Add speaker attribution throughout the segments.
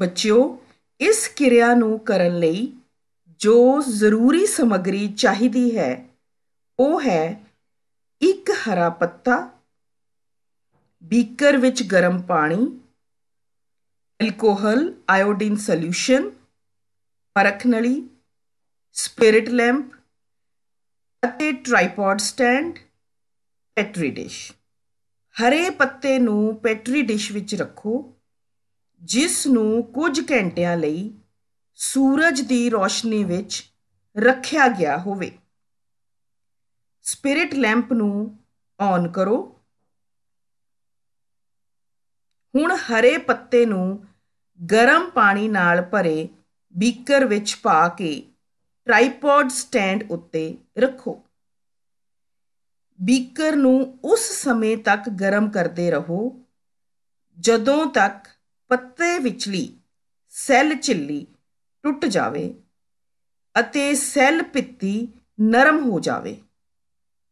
Speaker 1: ਬੱਚਿਓ ਇਸ ਕਿਰਿਆ ਨੂੰ ਕਰਨ ਲਈ ਜੋ ਜ਼ਰੂਰੀ ਸਮੱਗਰੀ ਚਾਹੀਦੀ ਹੈ ਉਹ ਹੈ ਇੱਕ ਹਰਾ ਪੱਤਾ ਬੀਕਰ ਵਿੱਚ ਗਰਮ ਪਾਣੀ ਐਲਕੋਹਲ ਆਇਓਡੀਨ ਸੋਲੂਸ਼ਨ ਪਰਖਨਲੀ ਸਪਿਰਿਟ ਲੈਂਪ ਅਤੇ ਟ੍ਰਾਈਪੋਡ ਸਟੈਂਡ ਪੈਟਰੀ ਡਿਸ਼ ਹਰੇ ਪੱਤੇ ਨੂੰ ਪੈਟਰੀ ਡਿਸ਼ ਵਿੱਚ ਰੱਖੋ ਜਿਸ ਨੂੰ ਕੁਝ ਘੰਟਿਆਂ ਲਈ ਸੂਰਜ ਦੀ ਰੋਸ਼ਨੀ ਵਿੱਚ ਰੱਖਿਆ ਗਿਆ ਹੋਵੇ ਸਪਿਰਿਟ ਲੈਂਪ ਨੂੰ ਔਨ ਕਰੋ ਹੁਣ ਹਰੇ ਪੱਤੇ ਨੂੰ ਗਰਮ ਪਾਣੀ ਨਾਲ ਭਰੇ ਬੀਕਰ ਵਿੱਚ ਪਾ ਕੇ ਟ੍ਰਾਈਪੋਡ ਸਟੈਂਡ ਉੱਤੇ ਰੱਖੋ ਬੀਕਰ ਨੂੰ ਉਸ ਸਮੇਂ ਤੱਕ ਗਰਮ ਕਰਦੇ ਰਹੋ ਜਦੋਂ ਤੱਕ ਪੱਤੇ ਵਿਚਲੀ ਸੈੱਲ ਝਿੱਲੀ ਟੁੱਟ ਜਾਵੇ ਅਤੇ ਸੈੱਲ ਪਿੱਤੀ ਨਰਮ ਹੋ ਜਾਵੇ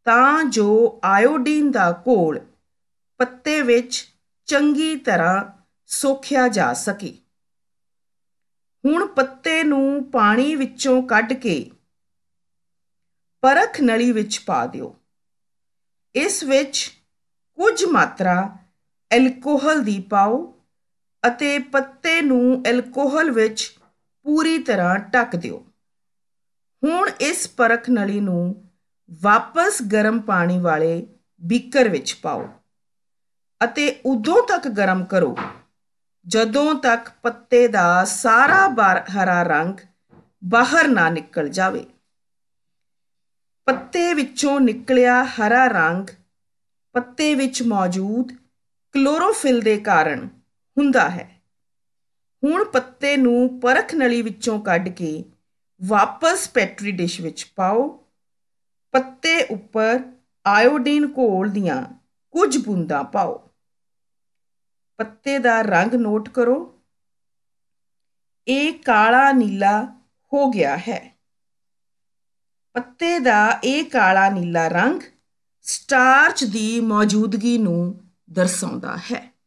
Speaker 1: ਤਾਂ ਜੋ ਆਇਓਡੀਨ ਦਾ ਘੋਲ ਪੱਤੇ ਵਿੱਚ ਚੰਗੀ ਤਰ੍ਹਾਂ ਸੋਖਿਆ ਜਾ ਸਕੇ ਹੁਣ ਪੱਤੇ ਨੂੰ ਪਾਣੀ ਵਿੱਚੋਂ ਕੱਢ ਕੇ ਪਰਖ ਨਲੀ ਵਿੱਚ ਪਾ ਦਿਓ ਇਸ ਵਿੱਚ ਕੁਝ ਮਾਤਰਾ ਐਲਕੋਹਲ ਦੀ ਪਾਓ ਅਤੇ ਪੱਤੇ ਨੂੰ ਐਲਕੋਹਲ ਵਿੱਚ ਪੂਰੀ ਤਰ੍ਹਾਂ ਢੱਕ ਦਿਓ ਹੁਣ ਇਸ ਪਰਖ ਨਲੀ ਨੂੰ ਵਾਪਸ ਗਰਮ ਪਾਣੀ ਵਾਲੇ ਬੀਕਰ ਵਿੱਚ ਪਾਓ ਅਤੇ ਉਦੋਂ ਤੱਕ ਗਰਮ ਕਰੋ ਜਦੋਂ ਤੱਕ ਪੱਤੇ ਦਾ ਸਾਰਾ ਹਰਾ ਰੰਗ ਬਾਹਰ ਨਾ ਨਿਕਲ ਜਾਵੇ ਪੱਤੇ ਵਿੱਚੋਂ ਨਿਕਲਿਆ ਹਰਾ ਰੰਗ ਪੱਤੇ ਵਿੱਚ ਮੌਜੂਦ ਕਲੋਰੋਫਿਲ ਦੇ ਕਾਰਨ ਹੁੰਦਾ ਹੈ ਹੁਣ ਪੱਤੇ ਨੂੰ ਪਰਖ ਨਲੀ ਵਿੱਚੋਂ ਕੱਢ ਕੇ ਵਾਪਸ ਪੈਟਰੀ ਡਿਸ਼ ਵਿੱਚ ਪਾਓ ਪੱਤੇ ਉੱਪਰ ਆਇਓਡੀਨ ਘੋਲ ਦੀਆਂ ਕੁਝ ਬੂੰਦਾਂ ਪਾਓ ਪੱਤੇ ਦਾ ਰੰਗ ਨੋਟ ਕਰੋ ਇਹ ਕਾਲਾ ਨੀਲਾ ਹੋ ਗਿਆ ਹੈ ਪੱਤੇ ਦਾ ਇਹ ਕਾਲਾ ਨੀਲਾ ਰੰਗ ਸਟਾਰਚ ਦੀ ਮੌਜੂਦਗੀ ਨੂੰ ਦਰਸਾਉਂਦਾ ਹੈ